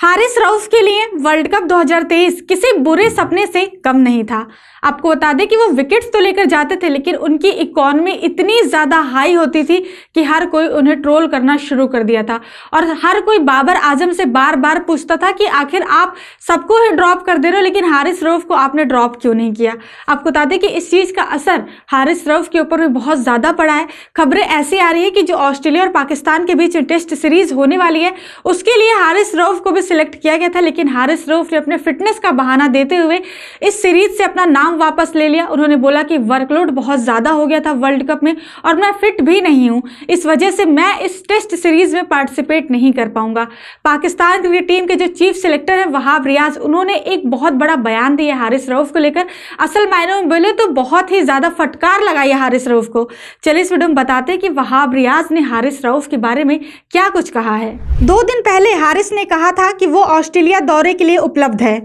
हारिस राउफ के लिए world cup 2023 किसी बुरे सपने से कम नहीं था आपको बता दें कि वो विकेट्स तो लेकर जाते थे लेकिन उनकी इकोनमी इतनी ज़्यादा हाई होती थी कि हर कोई उन्हें ट्रोल करना शुरू कर दिया था और हर कोई बाबर आजम से बार बार पूछता था कि आखिर आप सबको ही ड्रॉप कर दे रहे हो लेकिन हारिस रऊफ़ को आपने ड्रॉप क्यों नहीं किया आपको बता दें कि इस चीज़ का असर हारिस रऊफ़ के ऊपर भी बहुत ज़्यादा पड़ा है खबरें ऐसी आ रही है कि जो ऑस्ट्रेलिया और पाकिस्तान के बीच टेस्ट सीरीज़ होने वाली है उसके लिए हारिस रऊफ़ को भी सिलेक्ट किया गया था लेकिन हारिस रऊफ़ ने अपने फिटनेस का बहाना देते हुए इस सीरीज़ से अपना नाम नाम वापस ले लिया उन्होंने बोला कि वर्कलोड बहुत ज़्यादा हो गया था वर्ल्ड कप में और मैं फिट भी नहीं हूँ इस वजह से मैं इस टेस्ट सीरीज़ में पार्टिसिपेट नहीं कर पाऊँगा पाकिस्तान क्रिकेट टीम के जो चीफ सेलेक्टर हैं वहाब रियाज उन्होंने एक बहुत बड़ा बयान दिया हारिस रऊफ़ को लेकर असल मायनों में बोले तो बहुत ही ज़्यादा फटकार लगाई है हारिस रऊफ़ को चलिए इस वीडियो में बताते हैं कि वहाब रियाज ने हारिस रऊफ़ के बारे में क्या कुछ कहा है दो दिन पहले हारिस ने कहा था कि वो ऑस्ट्रेलिया दौरे के लिए उपलब्ध है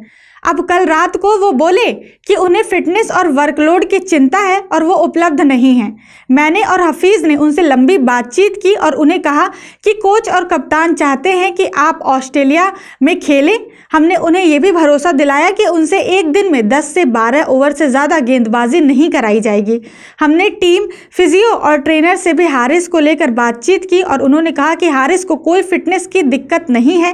अब कल रात को वो बोले कि उन्हें फिटनेस और वर्कलोड की चिंता है और वो उपलब्ध नहीं है मैंने और हफीज़ ने उनसे लंबी बातचीत की और उन्हें कहा कि कोच और कप्तान चाहते हैं कि आप ऑस्ट्रेलिया में खेलें हमने उन्हें यह भी भरोसा दिलाया कि उनसे एक दिन में 10 से 12 ओवर से ज़्यादा गेंदबाजी नहीं कराई जाएगी हमने टीम फिजियो और ट्रेनर से भी हारिस को लेकर बातचीत की और उन्होंने कहा कि हारिस को कोई फिटनेस की दिक्कत नहीं है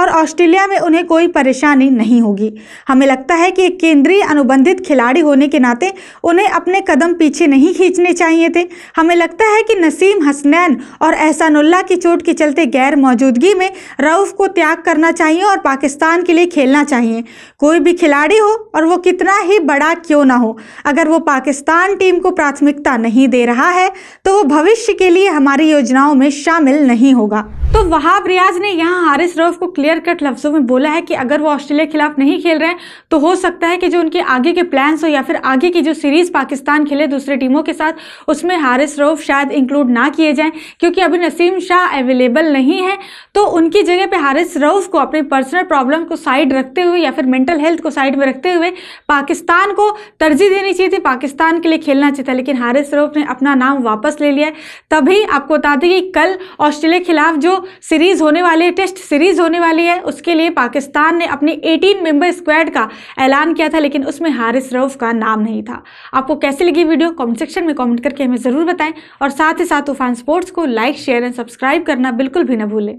और ऑस्ट्रेलिया में उन्हें कोई परेशानी नहीं होगी हमें लगता है कि एक केंद्रीय अनुबंधित खिलाड़ी होने के नाते उन्हें अपने कदम पीछे नहीं खींचने चाहिए थे हमें लगता है कि नसीम हसनैन और एहसानुल्ला की चोट के चलते गैर मौजूदगी में रऊफ़ को त्याग करना चाहिए और पाकिस्तान के लिए खेलना चाहिए कोई भी खिलाड़ी हो और वो कितना ही बड़ा क्यों ना हो अगर वो पाकिस्तान टीम को प्राथमिकता नहीं दे रहा है तो वो भविष्य के लिए हमारी योजनाओं में शामिल नहीं होगा तो वहाब रियाज ने यहाँ हारिस रऊफ को क्लियर कट लफ्ज़ों में बोला है कि अगर वो ऑस्ट्रेलिया के खिलाफ नहीं खेल रहे हैं तो हो सकता है कि जो उनके आगे के प्लान्स हो या फिर आगे की जो सीरीज़ पाकिस्तान खेले दूसरे टीमों के साथ उसमें हारिस रऊफ शायद इंक्लूड ना किए जाएँ क्योंकि अभी नसीम शाह अवेलेबल नहीं है तो उनकी जगह पर हारिस रऊफ को अपनी पर्सनल प्रॉब्लम को साइड रखते हुए या फिर मेंटल हेल्थ को साइड में रखते हुए पाकिस्तान को तरजीह देनी चाहिए थी पाकिस्तान के लिए खेलना चाहिए था लेकिन हारिस रऊफ ने अपना नाम वापस ले लिया तभी आपको बता दें कि कल ऑस्ट्रेलिया के खिलाफ जो सीरीज़ होने वाली है टेस्ट सीरीज़ होने वाली है उसके लिए पाकिस्तान ने अपने 18 मेंबर स्क्वाड का ऐलान किया था लेकिन उसमें हारिस रऊफ का नाम नहीं था आपको कैसी लगी वीडियो कमेंट सेक्शन में कमेंट करके हमें ज़रूर बताएं और साथ ही साथ तूफान स्पोर्ट्स को लाइक शेयर एंड सब्सक्राइब करना बिल्कुल भी ना भूलें